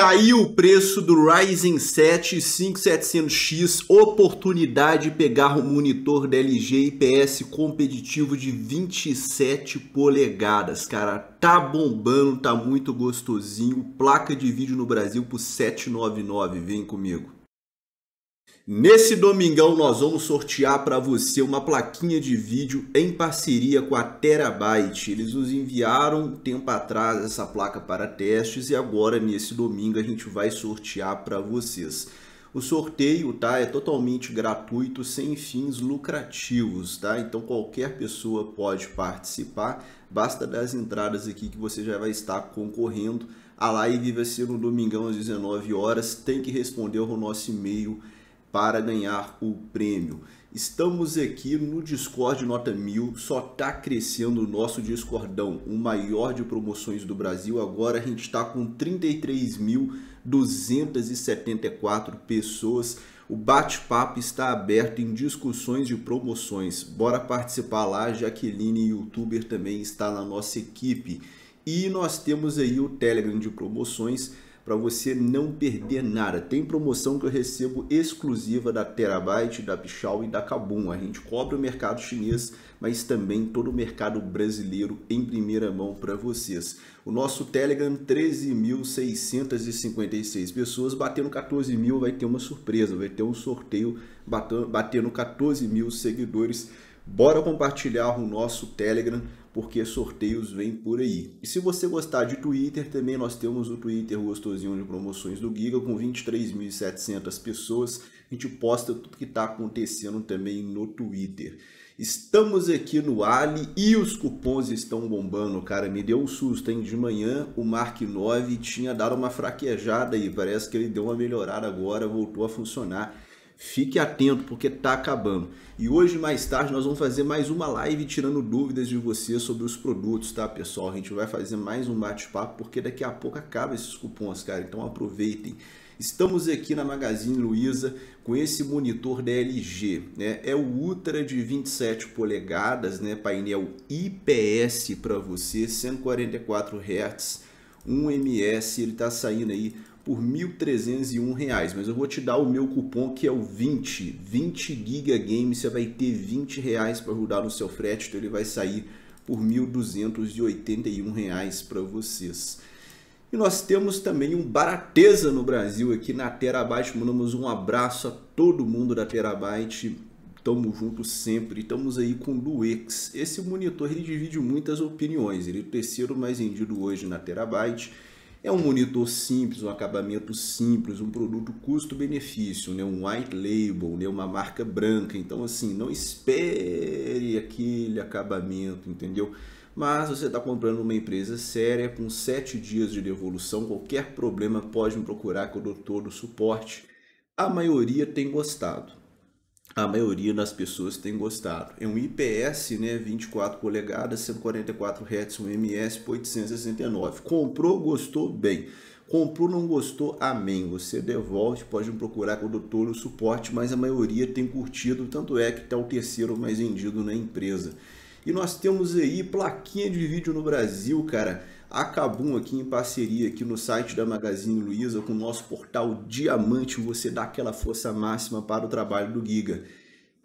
Caiu o preço do Ryzen 7 5700X, oportunidade de pegar um monitor LG IPS competitivo de 27 polegadas, cara. Tá bombando, tá muito gostosinho. Placa de vídeo no Brasil por 799, vem comigo. Nesse domingão nós vamos sortear para você uma plaquinha de vídeo em parceria com a Terabyte. Eles nos enviaram um tempo atrás essa placa para testes e agora nesse domingo a gente vai sortear para vocês. O sorteio tá, é totalmente gratuito, sem fins lucrativos, tá? Então qualquer pessoa pode participar, basta das entradas aqui que você já vai estar concorrendo. A live vai ser no domingão às 19 horas, tem que responder o nosso e-mail para ganhar o prêmio. Estamos aqui no Discord Nota 1000, só tá crescendo o nosso Discordão, o maior de promoções do Brasil. Agora a gente está com 33.274 pessoas. O bate-papo está aberto em discussões de promoções. Bora participar lá, Jaqueline, youtuber, também está na nossa equipe. E nós temos aí o Telegram de promoções para você não perder nada. Tem promoção que eu recebo exclusiva da Terabyte, da Pichal e da Kabum. A gente cobre o mercado chinês, mas também todo o mercado brasileiro em primeira mão para vocês. O nosso Telegram, 13.656 pessoas, batendo 14 mil vai ter uma surpresa, vai ter um sorteio batendo 14 mil seguidores. Bora compartilhar o nosso Telegram porque sorteios vêm por aí. E se você gostar de Twitter, também nós temos o Twitter gostosinho de promoções do Giga, com 23.700 pessoas. A gente posta tudo que está acontecendo também no Twitter. Estamos aqui no Ali e os cupons estão bombando, cara. Me deu um susto, hein? De manhã o Mark 9 tinha dado uma fraquejada e Parece que ele deu uma melhorada agora, voltou a funcionar. Fique atento porque tá acabando. E hoje mais tarde nós vamos fazer mais uma live tirando dúvidas de você sobre os produtos, tá, pessoal? A gente vai fazer mais um bate-papo porque daqui a pouco acaba esses cupons, cara. Então aproveitem. Estamos aqui na Magazine Luiza com esse monitor da LG, né? É o Ultra de 27 polegadas, né? Painel IPS para você, 144 Hz, 1 ms, ele tá saindo aí por R$ 1.301, mas eu vou te dar o meu cupom que é o 20, 20 Giga Game, você vai ter 20 reais para rodar no seu frete, então ele vai sair por R$ 1.281 para vocês. E nós temos também um Barateza no Brasil aqui na Terabyte. Mandamos um abraço a todo mundo da Terabyte. Tamo junto sempre. Estamos aí com o Duex. Esse monitor ele divide muitas opiniões. Ele é o terceiro mais vendido hoje na Terabyte. É um monitor simples, um acabamento simples, um produto custo-benefício, né? um white label, né? uma marca branca. Então, assim, não espere aquele acabamento, entendeu? Mas você está comprando uma empresa séria, com sete dias de devolução, qualquer problema pode me procurar que eu dou todo o suporte. A maioria tem gostado a maioria das pessoas tem gostado. É um IPS, né, 24 polegadas, 144 Hz, um MS por 869. Comprou, gostou, bem. Comprou, não gostou, amém. Você devolve, pode procurar com o doutor o suporte, mas a maioria tem curtido, tanto é que está o terceiro mais vendido na empresa. E nós temos aí plaquinha de vídeo no Brasil, cara a Cabum aqui em parceria aqui no site da Magazine Luiza com o nosso portal Diamante, você dá aquela força máxima para o trabalho do Giga.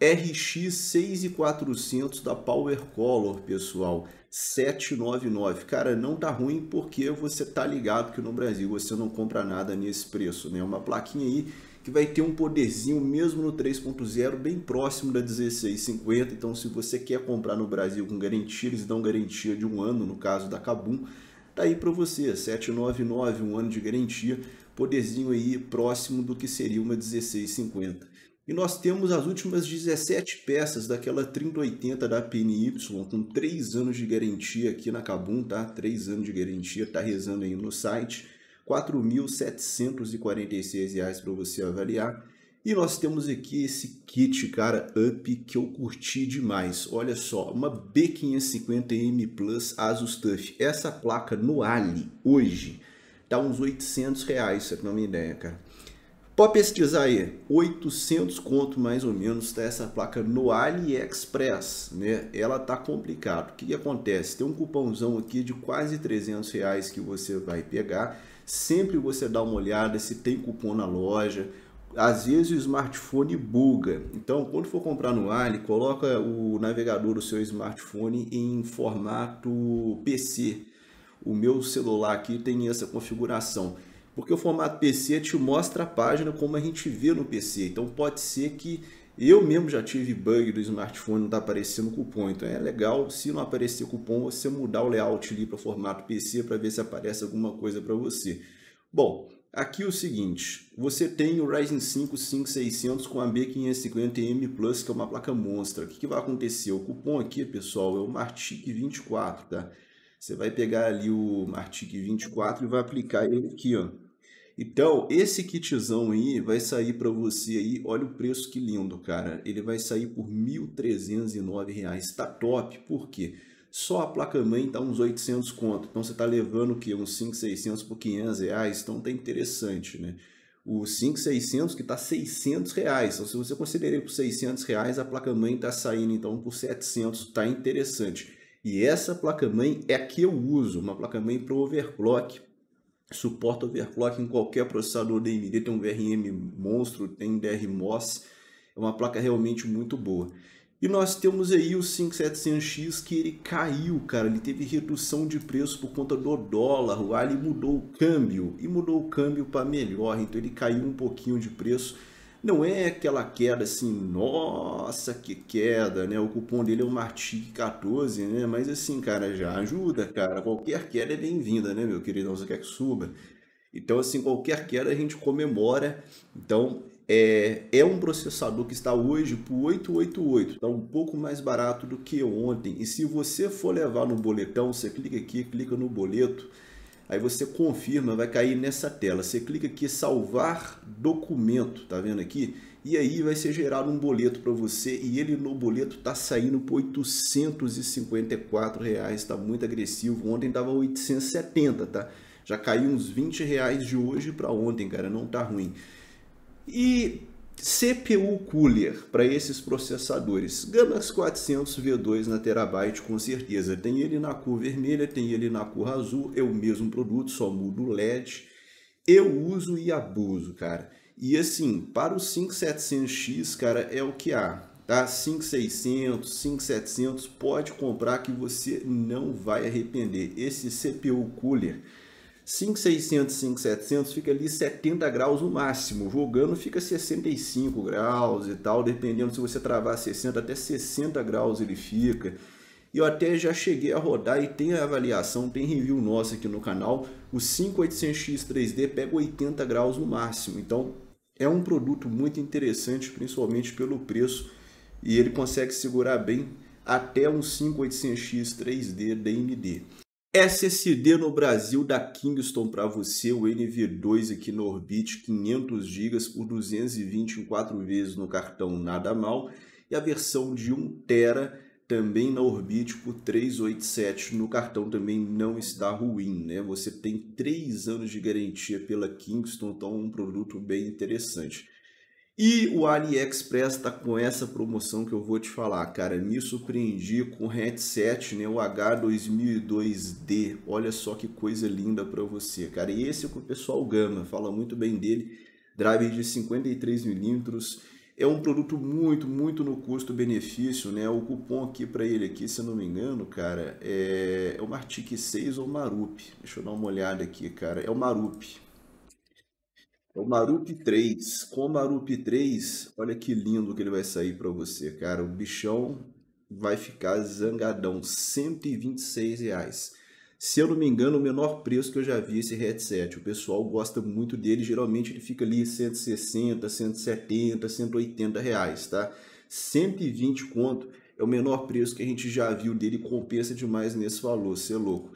RX 6400 da Power Color, pessoal, 799. Cara, não tá ruim porque você tá ligado que no Brasil você não compra nada nesse preço, né? Uma plaquinha aí que vai ter um poderzinho mesmo no 3.0 bem próximo da 1650. Então, se você quer comprar no Brasil com garantia, eles dão garantia de um ano no caso da Kabum Tá aí para você, 799, um ano de garantia, poderzinho aí próximo do que seria uma 1650. E nós temos as últimas 17 peças daquela 3080 da PNY, com 3 anos de garantia aqui na Kabum tá? 3 anos de garantia, tá rezando aí no site. R$ 4.746 para você avaliar. E nós temos aqui esse kit, cara, Up, que eu curti demais. Olha só, uma B550M Plus Asus TUF. Essa placa no Ali, hoje, tá uns 800 reais, pra não me ideia, cara. Pode pesquisar aí, 800 conto mais ou menos tá essa placa no AliExpress, né? Ela tá complicado. O que, que, acontece? Tem um cupomzão aqui de quase 300 reais que você vai pegar. Sempre você dá uma olhada se tem cupom na loja às vezes o smartphone buga. Então, quando for comprar no Ali, coloca o navegador do seu smartphone em formato PC. O meu celular aqui tem essa configuração. Porque o formato PC te mostra a página como a gente vê no PC. Então pode ser que eu mesmo já tive bug do smartphone não estar tá aparecendo cupom. Então é legal, se não aparecer cupom, você mudar o layout ali para formato PC para ver se aparece alguma coisa para você. Bom, Aqui o seguinte, você tem o Ryzen 5 5600 com a B550M Plus, que é uma placa monstra. O que, que vai acontecer? O cupom aqui, pessoal, é o MARTIC24, tá? Você vai pegar ali o MARTIC24 e vai aplicar ele aqui, ó. Então, esse kitzão aí vai sair para você aí, olha o preço que lindo, cara. Ele vai sair por R$ 1.309, tá top, por quê? só a placa-mãe está uns 800 conto. Então você está levando o quê? Uns 5,600 por 500 reais? Então tá interessante, né? O 5,600 que está 600 reais. Então se você considerar por 600 reais, a placa-mãe está saindo então por 700, está interessante. E essa placa-mãe é a que eu uso, uma placa-mãe para overclock. Suporta overclock em qualquer processador da AMD, tem um VRM monstro, tem DRMOS. É uma placa realmente muito boa. E nós temos aí o 5700X que ele caiu, cara. Ele teve redução de preço por conta do dólar. O Ali mudou o câmbio e mudou o câmbio para melhor. Então ele caiu um pouquinho de preço. Não é aquela queda assim, nossa que queda, né? O cupom dele é o Martic 14, né? Mas assim, cara, já ajuda, cara. Qualquer queda é bem-vinda, né, meu querido? Você quer que suba? Então, assim, qualquer queda a gente comemora. Então, é, é, um processador que está hoje por 888, está um pouco mais barato do que ontem. E se você for levar no boletão, você clica aqui, clica no boleto, aí você confirma, vai cair nessa tela. Você clica aqui salvar documento, tá vendo aqui? E aí vai ser gerado um boleto para você e ele no boleto está saindo por 854 reais, está muito agressivo. Ontem estava 870, tá? Já caiu uns 20 reais de hoje para ontem, cara, não tá ruim. E CPU cooler para esses processadores. gamas 400 V2 na terabyte com certeza. Tem ele na cor vermelha, tem ele na cor azul, é o mesmo produto, só muda o LED. Eu uso e abuso, cara. E assim, para o 5700X, cara, é o que há. Tá? 5600, 5700, pode comprar que você não vai arrepender. Esse CPU cooler 5600, 5700 fica ali 70 graus no máximo. Jogando fica 65 graus e tal, dependendo se você travar 60 até 60 graus ele fica. E eu até já cheguei a rodar e tem a avaliação, tem review nossa aqui no canal. O 5800X 3D pega 80 graus no máximo. Então, é um produto muito interessante, principalmente pelo preço, e ele consegue segurar bem até um 5800X 3D DMD. SSD no Brasil da Kingston para você, o NV2 aqui no Orbit, 500 GB por 224 vezes no cartão, nada mal. E a versão de 1 tera também na Orbit por 387 no cartão também não está ruim, né? Você tem 3 anos de garantia pela Kingston, então é um produto bem interessante. E o AliExpress está com essa promoção que eu vou te falar, cara. Me surpreendi com o headset, né? O H2002D. Olha só que coisa linda para você, cara. E esse é o que o pessoal gama, fala muito bem dele. Drive de 53mm. É um produto muito, muito no custo-benefício, né? O cupom aqui para ele aqui, se eu não me engano, cara, é, é o Martic 6 ou Marup. Deixa eu dar uma olhada aqui, cara. É o Marup. É o Marup 3. Com o Marup 3, olha que lindo que ele vai sair para você, cara. O bichão vai ficar zangadão. 126 reais. Se eu não me engano, o menor preço que eu já vi esse headset. O pessoal gosta muito dele. Geralmente ele fica ali 160, 170, 180 reais, tá? 120 conto é o menor preço que a gente já viu dele. Compensa demais nesse valor, você é louco.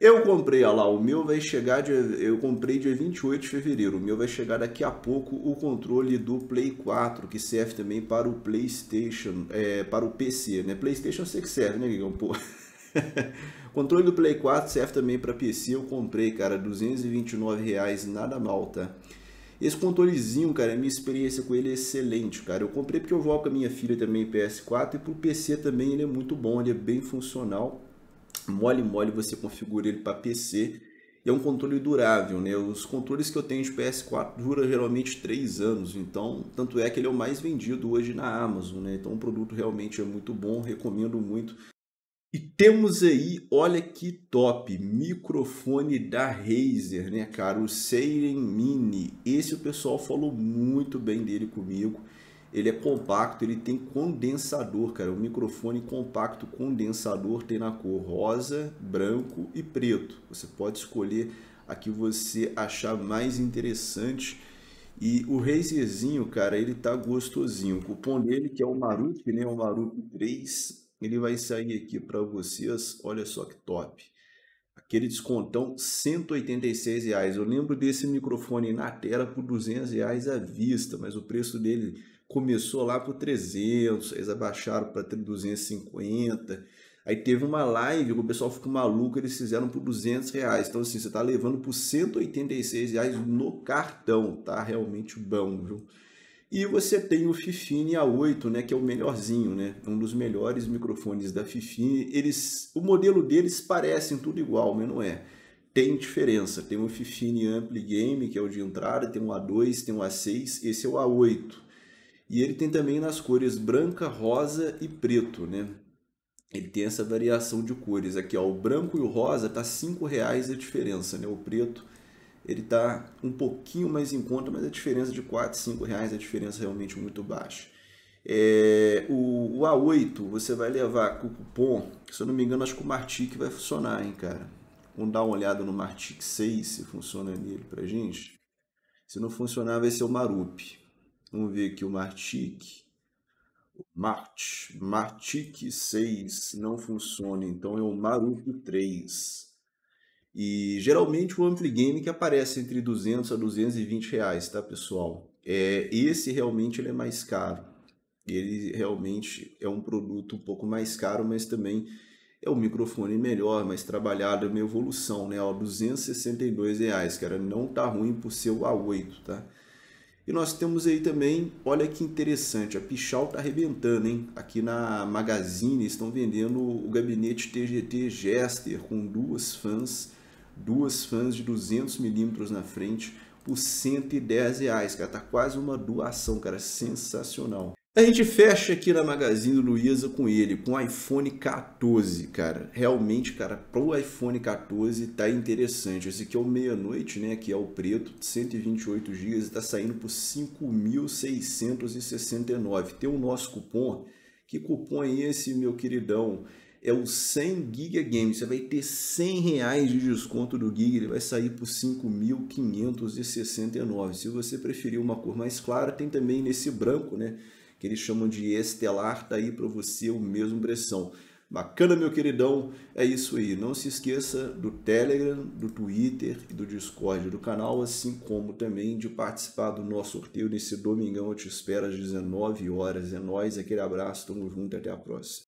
Eu comprei, olha lá, o meu vai chegar, eu comprei dia 28 de fevereiro, o meu vai chegar daqui a pouco o controle do Play 4, que serve também para o Playstation, é, para o PC, né? Playstation você que serve, né, Guigão? Pô. controle do Play 4 serve também para PC, eu comprei, cara, 229 reais, nada mal, tá? Esse controlezinho, cara, minha experiência com ele é excelente, cara. Eu comprei porque eu volto com a minha filha também PS4 e pro PC também ele é muito bom, ele é bem funcional mole mole você configura ele para PC e é um controle durável, né? Os controles que eu tenho de PS4 duram geralmente três anos, então tanto é que ele é o mais vendido hoje na Amazon, né? Então o produto realmente é muito bom, recomendo muito. E temos aí, olha que top, microfone da Razer, né, cara? O Seiren Mini. Esse o pessoal falou muito bem dele comigo ele é compacto, ele tem condensador, cara. Um microfone compacto condensador tem na cor rosa, branco e preto. Você pode escolher a que você achar mais interessante. E o Razerzinho, cara, ele tá gostosinho. O cupom dele, que é o Marup, né? O Marup 3, ele vai sair aqui para vocês. Olha só que top. Aquele descontão, 186 reais. Eu lembro desse microfone na tela por 200 reais à vista, mas o preço dele começou lá por 300, eles abaixaram para 250. Aí teve uma live, o pessoal ficou maluco, eles fizeram por 200 reais. Então, assim, você está levando por 186 reais no cartão, tá? Realmente bom, viu? E você tem o Fifine A8, né, que é o melhorzinho, né? Um dos melhores microfones da Fifine. Eles, o modelo deles parecem tudo igual, mas não é. Tem diferença. Tem o Fifine Ampli Game, que é o de entrada, tem o A2, tem o A6, esse é o A8. E ele tem também nas cores branca, rosa e preto, né? Ele tem essa variação de cores aqui, ó, o branco e o rosa tá R$ reais a diferença, né? O preto ele tá um pouquinho mais em conta, mas a diferença de 4, 5 reais é a diferença realmente muito baixa. É, o, o, A8 você vai levar com o cupom, se eu não me engano, acho que o Martic vai funcionar, hein, cara. Vamos dar uma olhada no Martic 6 se funciona nele pra gente. Se não funcionar, vai ser o Marup. Vamos ver aqui o Martic. Mart, Martic 6 não funciona, então é o Maruco 3. E geralmente o Ampli Game que aparece entre 200 a 220 reais, tá pessoal? É, esse realmente ele é mais caro. Ele realmente é um produto um pouco mais caro, mas também é um microfone melhor, mais trabalhado, é uma evolução, né? Ó, 262 reais, cara, não tá ruim por ser o A8, tá? E nós temos aí também, olha que interessante, a Pichal tá arrebentando, hein? Aqui na Magazine estão vendendo o gabinete TGT Gester com duas fãs, duas fãs de 200 milímetros na frente por 110 reais, cara. Tá quase uma doação, cara. Sensacional. A gente fecha aqui na Magazine Luiza com ele, com o iPhone 14, cara. Realmente, cara, pro iPhone 14 tá interessante. Esse aqui é o meia-noite, né? Que é o preto, 128 GB e tá saindo por 5.669. Tem o nosso cupom. Que cupom é esse, meu queridão? É o 100 GB games. Você vai ter 100 reais de desconto do gig, Ele vai sair por 5.569. Se você preferir uma cor mais clara, tem também nesse branco, né? que eles chamam de estelar, tá aí para você o mesmo pressão Bacana, meu queridão? É isso aí. Não se esqueça do Telegram, do Twitter e do Discord do canal, assim como também de participar do nosso sorteio nesse domingão. Eu te espero às 19 horas. É nóis, aquele abraço, tamo junto, até a próxima.